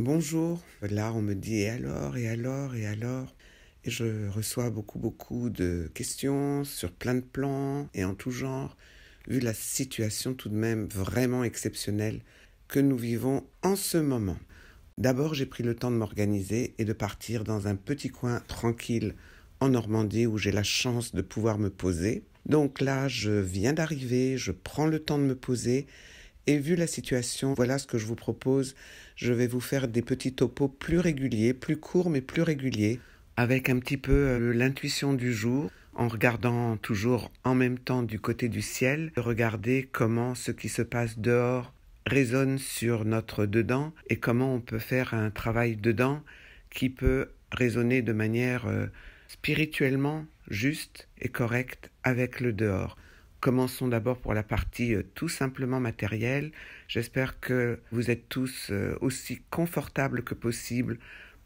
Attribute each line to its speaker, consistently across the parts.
Speaker 1: bonjour. Là, on me dit et alors, et alors, et alors. Et je reçois beaucoup, beaucoup de questions sur plein de plans et en tout genre, vu la situation tout de même vraiment exceptionnelle que nous vivons en ce moment. D'abord, j'ai pris le temps de m'organiser et de partir dans un petit coin tranquille en Normandie où j'ai la chance de pouvoir me poser. Donc là, je viens d'arriver, je prends le temps de me poser et vu la situation, voilà ce que je vous propose. Je vais vous faire des petits topo plus réguliers, plus courts mais plus réguliers, avec un petit peu euh, l'intuition du jour, en regardant toujours en même temps du côté du ciel, regarder comment ce qui se passe dehors résonne sur notre dedans et comment on peut faire un travail dedans qui peut résonner de manière euh, spirituellement juste et correcte avec le dehors. Commençons d'abord pour la partie euh, tout simplement matérielle. J'espère que vous êtes tous euh, aussi confortables que possible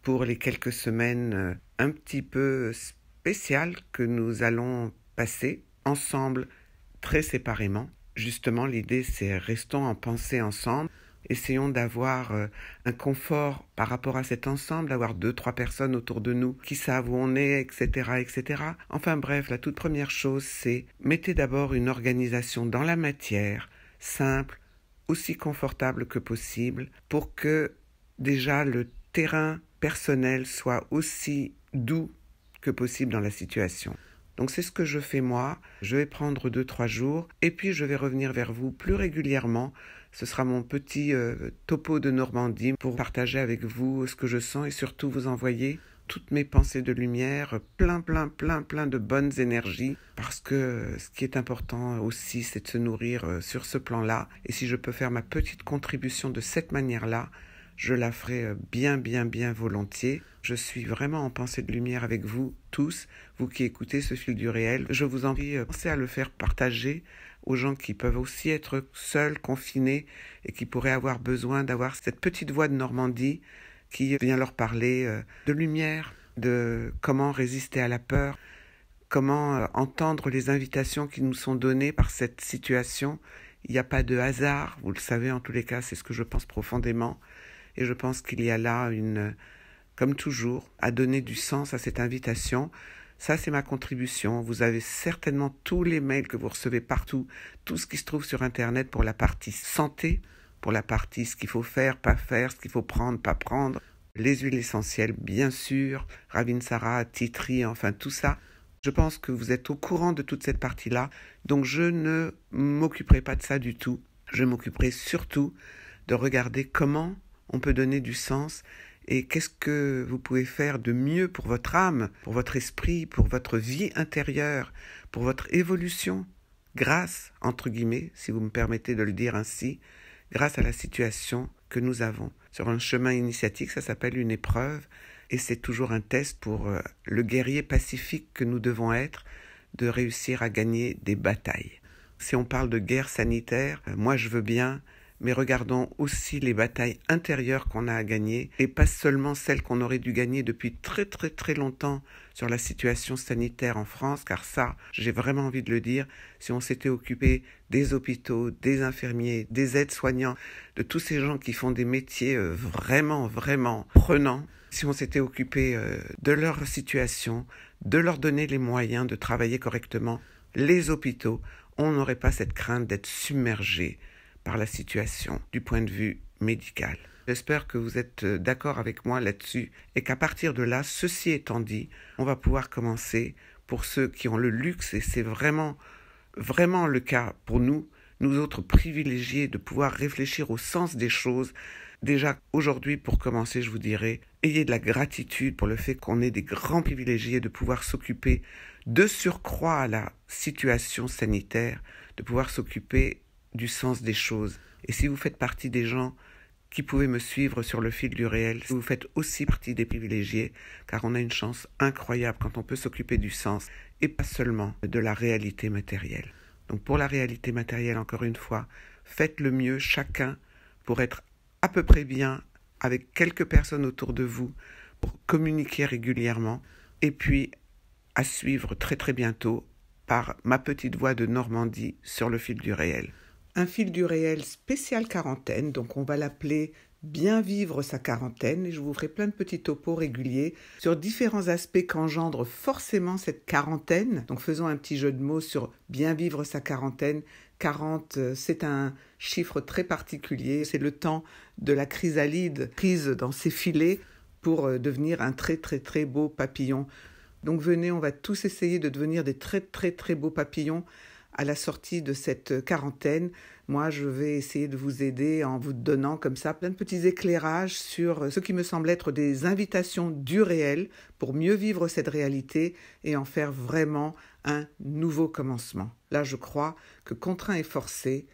Speaker 1: pour les quelques semaines euh, un petit peu spéciales que nous allons passer ensemble, très séparément. Justement, l'idée c'est restons en pensée ensemble Essayons d'avoir euh, un confort par rapport à cet ensemble, d'avoir deux, trois personnes autour de nous qui savent où on est, etc., etc. Enfin bref, la toute première chose, c'est mettez d'abord une organisation dans la matière, simple, aussi confortable que possible, pour que déjà le terrain personnel soit aussi doux que possible dans la situation. Donc c'est ce que je fais moi. Je vais prendre deux, trois jours et puis je vais revenir vers vous plus régulièrement ce sera mon petit euh, topo de Normandie pour partager avec vous ce que je sens et surtout vous envoyer toutes mes pensées de lumière, plein, plein, plein, plein de bonnes énergies, parce que euh, ce qui est important aussi, c'est de se nourrir euh, sur ce plan-là. Et si je peux faire ma petite contribution de cette manière-là, je la ferai bien, bien, bien volontiers. Je suis vraiment en pensée de lumière avec vous tous, vous qui écoutez ce fil du réel. Je vous envie, pensez à le faire partager aux gens qui peuvent aussi être seuls, confinés et qui pourraient avoir besoin d'avoir cette petite voix de Normandie qui vient leur parler euh, de lumière, de comment résister à la peur, comment euh, entendre les invitations qui nous sont données par cette situation. Il n'y a pas de hasard, vous le savez en tous les cas, c'est ce que je pense profondément. Et je pense qu'il y a là une, comme toujours, à donner du sens à cette invitation. Ça, c'est ma contribution. Vous avez certainement tous les mails que vous recevez partout, tout ce qui se trouve sur Internet pour la partie santé, pour la partie ce qu'il faut faire, pas faire, ce qu'il faut prendre, pas prendre, les huiles essentielles, bien sûr, Ravinsara, Titri, enfin tout ça. Je pense que vous êtes au courant de toute cette partie-là, donc je ne m'occuperai pas de ça du tout. Je m'occuperai surtout de regarder comment on peut donner du sens et qu'est-ce que vous pouvez faire de mieux pour votre âme, pour votre esprit, pour votre vie intérieure, pour votre évolution, grâce, entre guillemets, si vous me permettez de le dire ainsi, grâce à la situation que nous avons. Sur un chemin initiatique, ça s'appelle une épreuve, et c'est toujours un test pour euh, le guerrier pacifique que nous devons être, de réussir à gagner des batailles. Si on parle de guerre sanitaire, euh, moi je veux bien mais regardons aussi les batailles intérieures qu'on a à gagner, et pas seulement celles qu'on aurait dû gagner depuis très très très longtemps sur la situation sanitaire en France, car ça, j'ai vraiment envie de le dire, si on s'était occupé des hôpitaux, des infirmiers, des aides-soignants, de tous ces gens qui font des métiers euh, vraiment, vraiment prenants, si on s'était occupé euh, de leur situation, de leur donner les moyens de travailler correctement, les hôpitaux, on n'aurait pas cette crainte d'être submergés par la situation du point de vue médical. J'espère que vous êtes euh, d'accord avec moi là-dessus et qu'à partir de là, ceci étant dit, on va pouvoir commencer pour ceux qui ont le luxe, et c'est vraiment, vraiment le cas pour nous, nous autres privilégiés, de pouvoir réfléchir au sens des choses. Déjà aujourd'hui, pour commencer, je vous dirais, ayez de la gratitude pour le fait qu'on ait des grands privilégiés de pouvoir s'occuper de surcroît à la situation sanitaire, de pouvoir s'occuper du sens des choses. Et si vous faites partie des gens qui pouvaient me suivre sur le fil du réel, vous faites aussi partie des privilégiés, car on a une chance incroyable quand on peut s'occuper du sens et pas seulement de la réalité matérielle. Donc pour la réalité matérielle, encore une fois, faites le mieux chacun pour être à peu près bien avec quelques personnes autour de vous, pour communiquer régulièrement, et puis à suivre très très bientôt par ma petite voix de Normandie sur le fil du réel un fil du réel spécial quarantaine, donc on va l'appeler Bien vivre sa quarantaine et je vous ferai plein de petits topos réguliers sur différents aspects qu'engendre forcément cette quarantaine. Donc faisons un petit jeu de mots sur bien vivre sa quarantaine. 40, euh, c'est un chiffre très particulier, c'est le temps de la chrysalide prise dans ses filets pour euh, devenir un très très très beau papillon. Donc venez, on va tous essayer de devenir des très très très beaux papillons à la sortie de cette quarantaine, moi, je vais essayer de vous aider en vous donnant comme ça plein de petits éclairages sur ce qui me semble être des invitations du réel pour mieux vivre cette réalité et en faire vraiment un nouveau commencement. Là, je crois que contraint et forcé,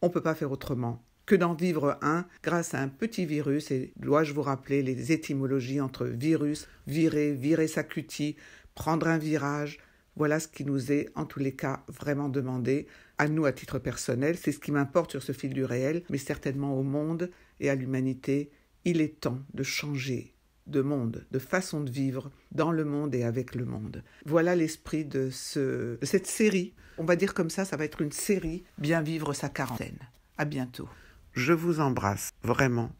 Speaker 1: on ne peut pas faire autrement que d'en vivre un grâce à un petit virus. Et dois-je vous rappeler les étymologies entre virus, virer, virer sa cutie, prendre un virage, voilà ce qui nous est en tous les cas vraiment demandé, à nous à titre personnel, c'est ce qui m'importe sur ce fil du réel, mais certainement au monde et à l'humanité, il est temps de changer de monde, de façon de vivre dans le monde et avec le monde. Voilà l'esprit de, ce, cette série. On va dire comme ça, ça va être une série Bien vivre sa quarantaine. À bientôt. Je vous embrasse vraiment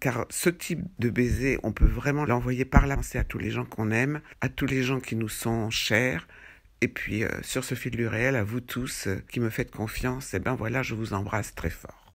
Speaker 1: car ce type de baiser, on peut vraiment l'envoyer par la à tous les gens qu'on aime, à tous les gens qui nous sont chers, et puis, euh, sur ce fil du réel, à vous tous euh, qui me faites confiance, eh ben voilà, je vous embrasse très fort.